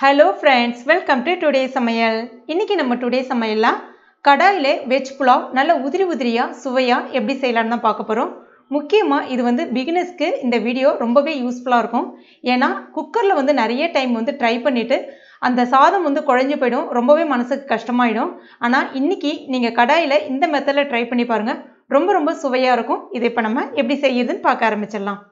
hello friends welcome to today சமையல் இன்றைக்கி நம்ம டுடே சமையல்லாம் கடாயில் வெஜ் புலாவ் நல்ல உதிரி உதிரியாக சுவையாக எப்படி செய்யலான்னு தான் பார்க்க போகிறோம் முக்கியமாக இது வந்து பிகினர்ஸ்க்கு இந்த வீடியோ ரொம்பவே யூஸ்ஃபுல்லாக இருக்கும் ஏன்னா குக்கரில் வந்து நிறைய டைம் வந்து ட்ரை பண்ணிவிட்டு அந்த சாதம் வந்து குழஞ்சி போயிடும் ரொம்பவே மனசுக்கு கஷ்டமாயிடும் ஆனால் இன்றைக்கி நீங்கள் கடாயில் இந்த மெத்தடில் ட்ரை பண்ணி பாருங்கள் ரொம்ப ரொம்ப சுவையாக இருக்கும் இதை இப்போ நம்ம எப்படி செய்யுதுன்னு பார்க்க ஆரம்பிச்சிடலாம்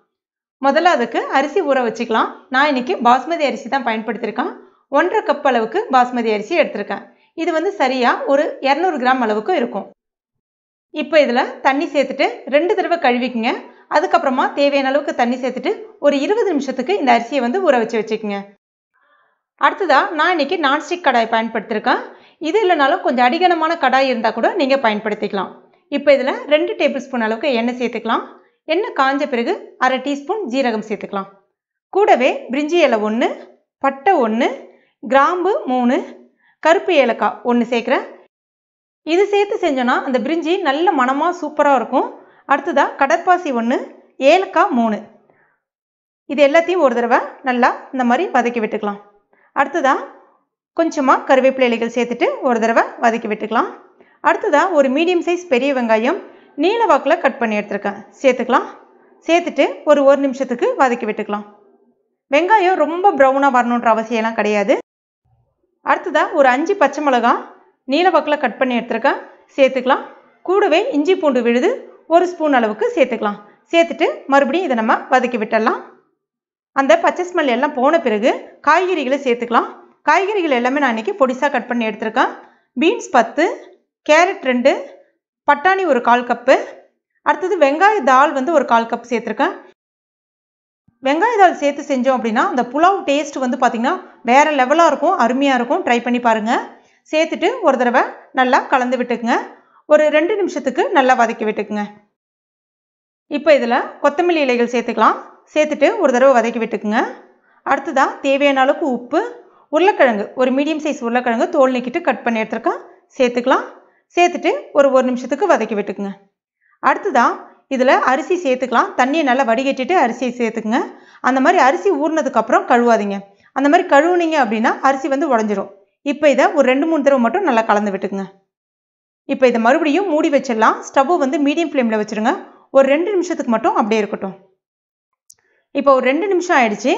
முதல்ல அதுக்கு அரிசி ஊற வச்சுக்கலாம் நான் இன்றைக்கி பாஸ்மதி அரிசி தான் பயன்படுத்தியிருக்கேன் ஒன்றரை கப் அளவுக்கு பாஸ்மதி அரிசி எடுத்திருக்கேன் இது வந்து சரியாக ஒரு இரநூறு கிராம் அளவுக்கு இருக்கும் இப்போ இதில் தண்ணி சேர்த்துட்டு ரெண்டு தடவை கழுவிக்குங்க அதுக்கப்புறமா தேவையான அளவுக்கு தண்ணி சேர்த்துட்டு ஒரு இருபது நிமிஷத்துக்கு இந்த அரிசியை வந்து ஊற வச்சு வச்சுக்கோங்க அடுத்ததாக நான் இன்றைக்கி நான்ஸ்டிக் கடாய் பயன்படுத்தியிருக்கேன் இது இல்லைனாலும் கொஞ்சம் அடிகனமான கடாய் இருந்தால் கூட நீங்கள் பயன்படுத்திக்கலாம் இப்போ இதில் ரெண்டு டேபிள் ஸ்பூன் அளவுக்கு எண்ணெய் சேர்த்துக்கலாம் எண்ணெய் காஞ்ச பிறகு அரை டீஸ்பூன் ஜீரகம் சேர்த்துக்கலாம் கூடவே பிரிஞ்சி இலை ஒன்று பட்டை ஒன்று கிராம்பு மூணு கருப்பு ஏலக்காய் ஒன்று சேர்க்குறேன் இது சேர்த்து செஞ்சோன்னா அந்த பிரிஞ்சி நல்ல மனமாக சூப்பராக இருக்கும் அடுத்ததாக கடற்பாசி ஒன்று ஏலக்காய் மூணு இது எல்லாத்தையும் ஒரு தடவை நல்லா இந்த மாதிரி வதக்கி விட்டுக்கலாம் அடுத்ததாக கொஞ்சமாக கருவேப்பிலை சேர்த்துட்டு ஒரு தடவை வதக்கி விட்டுக்கலாம் அடுத்ததாக ஒரு மீடியம் சைஸ் பெரிய வெங்காயம் நீல வாக்கில் கட் பண்ணி எடுத்துருக்கேன் சேர்த்துக்கலாம் சேர்த்துட்டு ஒரு ஒரு நிமிஷத்துக்கு வதக்கி விட்டுக்கலாம் வெங்காயம் ரொம்ப ப்ரௌனாக வரணுன்ற அவசியம்லாம் கிடையாது அடுத்ததாக ஒரு அஞ்சு பச்சை மிளகா நீலவாக்கில் கட் பண்ணி எடுத்துருக்கேன் சேர்த்துக்கலாம் கூடவே இஞ்சி பூண்டு விழுது ஒரு ஸ்பூன் அளவுக்கு சேர்த்துக்கலாம் சேர்த்துட்டு மறுபடியும் இதை நம்ம வதக்கி விட்டுடலாம் அந்த பச்சை ஸ்மெல் எல்லாம் போன பிறகு காய்கறிகளை சேர்த்துக்கலாம் காய்கறிகள் எல்லாமே நான் இன்றைக்கி பொடிசாக கட் பண்ணி எடுத்துருக்கேன் பீன்ஸ் பத்து கேரட் ரெண்டு பட்டாணி ஒரு கால் கப்பு அடுத்தது வெங்காய தால் வந்து ஒரு கால் கப் சேர்த்துருக்கேன் வெங்காய தால் சேர்த்து செஞ்சோம் அப்படின்னா அந்த புலாவ் டேஸ்ட் வந்து பார்த்திங்கன்னா வேறு லெவலாக இருக்கும் அருமையாக இருக்கும் ட்ரை பண்ணி பாருங்கள் சேர்த்துட்டு ஒரு தடவை நல்லா கலந்து விட்டுக்குங்க ஒரு ரெண்டு நிமிஷத்துக்கு நல்லா வதக்கி விட்டுக்குங்க இப்போ இதில் கொத்தமல்லி இலைகள் சேர்த்துக்கலாம் சேர்த்துட்டு ஒரு தடவை வதக்கி விட்டுக்குங்க அடுத்ததாக தேவையான அளவுக்கு உப்பு உருளைக்கிழங்கு ஒரு மீடியம் சைஸ் உருளைக்கிழங்கு தோல் நீக்கிட்டு கட் பண்ணி எடுத்துருக்கேன் சேர்த்துக்கலாம் சேர்த்துட்டு ஒரு ஒரு நிமிஷத்துக்கு வதக்கி விட்டுக்குங்க அடுத்ததான் இதில் அரிசி சேர்த்துக்கலாம் தண்ணியை நல்லா வடிகட்டிட்டு அரிசியை சேர்த்துக்குங்க அந்த மாதிரி அரிசி ஊறினதுக்கப்புறம் கழுவாதீங்க அந்த மாதிரி கழுவுனீங்க அப்படின்னா அரிசி வந்து உடஞ்சிரும் இப்போ இதை ஒரு ரெண்டு மூணு தடவை மட்டும் நல்லா கலந்து விட்டுக்குங்க இப்போ இதை மறுபடியும் மூடி வச்சிடலாம் ஸ்டவ்வை வந்து மீடியம் ஃப்ளேமில் வச்சுருங்க ஒரு ரெண்டு நிமிஷத்துக்கு மட்டும் அப்படியே இருக்கட்டும் இப்போ ஒரு ரெண்டு நிமிஷம் ஆயிடுச்சு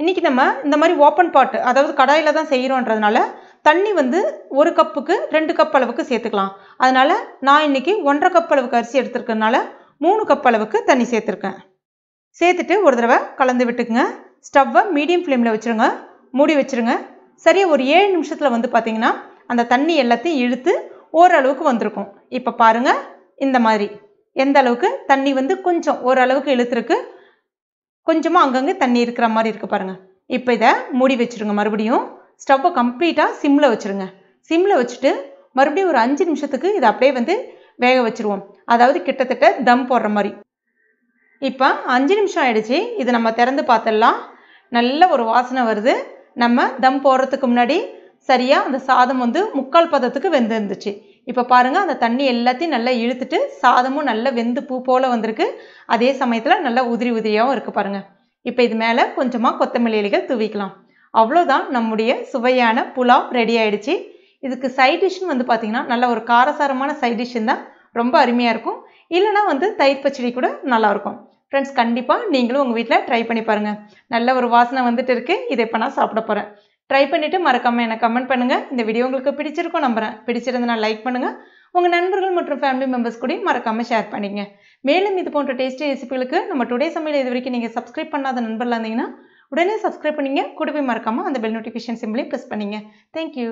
இன்றைக்கி நம்ம இந்த மாதிரி ஓப்பன் பாட்டு அதாவது கடாயில் தான் செய்கிறோன்றதுனால தண்ணி வந்து ஒரு கப்புக்கு ரெண்டு கப் அளவுக்கு சேர்த்துக்கலாம் அதனால் நான் இன்றைக்கி ஒன்றரை கப் அளவுக்கு அரிசி எடுத்துருக்கனால மூணு கப் அளவுக்கு தண்ணி சேர்த்துருக்கேன் சேர்த்துட்டு ஒரு தடவை கலந்து விட்டுக்குங்க ஸ்டவ்வை மீடியம் ஃப்ளேமில் வச்சுருங்க மூடி வச்சுருங்க சரியாக ஒரு ஏழு நிமிஷத்தில் வந்து பார்த்திங்கன்னா அந்த தண்ணி எல்லாத்தையும் இழுத்து ஓரளவுக்கு வந்திருக்கும் இப்போ பாருங்கள் இந்த மாதிரி எந்த அளவுக்கு தண்ணி வந்து கொஞ்சம் ஓரளவுக்கு இழுத்துருக்கு கொஞ்சமாக அங்கங்கே தண்ணி இருக்கிற மாதிரி இருக்குது பாருங்கள் இப்போ இதை மூடி வச்சுருங்க மறுபடியும் ஸ்டவ்வை கம்ப்ளீட்டாக சிம்மில் வச்சுருங்க சிம்மில் வச்சுட்டு மறுபடியும் ஒரு அஞ்சு நிமிஷத்துக்கு இதை அப்படியே வந்து வேக வச்சுருவோம் அதாவது கிட்டத்தட்ட தம் போடுற மாதிரி இப்போ அஞ்சு நிமிஷம் ஆகிடுச்சு இது நம்ம திறந்து பார்த்தெல்லாம் நல்ல ஒரு வாசனை வருது நம்ம தம் போடுறதுக்கு முன்னாடி சரியாக அந்த சாதம் வந்து முக்கால் பதத்துக்கு வெந்திருந்துச்சு இப்போ பாருங்கள் அந்த தண்ணி எல்லாத்தையும் நல்லா இழுத்துட்டு சாதமும் நல்லா வெந்து பூ போல் வந்திருக்கு அதே சமயத்தில் நல்லா உதிரி உதிரியாகவும் இருக்குது பாருங்கள் இப்போ இது மேலே கொஞ்சமாக கொத்தமல்லிகள் தூவிக்கலாம் அவ்வளோதான் நம்முடைய சுவையான புலாவ் ரெடி ஆகிடுச்சு இதுக்கு சைட் வந்து பார்த்திங்கன்னா நல்ல ஒரு காரசாரமான சைட் தான் ரொம்ப அருமையாக இருக்கும் இல்லைனா வந்து தயிர் பச்சடி கூட நல்லாயிருக்கும் ஃப்ரெண்ட்ஸ் கண்டிப்பாக நீங்களும் உங்கள் வீட்டில் ட்ரை பண்ணி பாருங்கள் நல்ல ஒரு வாசனை வந்துட்டு இருக்குது இதை இப்போ நான் சாப்பிட போகிறேன் ட்ரை பண்ணிவிட்டு மறக்காமல் எனக்கு கமெண்ட் பண்ணுங்கள் இந்த வீடியோ உங்களுக்கு பிடிச்சிருக்கோம் நம்புகிறேன் நான் லைக் பண்ணுங்கள் உங்கள் நண்பர்கள் மற்றும் ஃபேமிலி மெம்பர்ஸ் கூட மறக்காமல் ஷேர் பண்ணிங்க மேலும் இது போன்ற டேஸ்டி ரெசிபிகளுக்கு நம்ம டுடே சமையல் இது வரைக்கும் நீங்கள் சப்ஸ்கிரைப் பண்ணாத நண்பர்லாம் இருந்தீங்கன்னா உடனே சப்ஸ்கிரைப் பண்ணிங்க கூடவே மறக்காமல் அந்த பெல் நோட்டிஃபிகேஷன் சிம்பிளையும் ப்ரெஸ் பண்ணிங்க தேங்க்யூ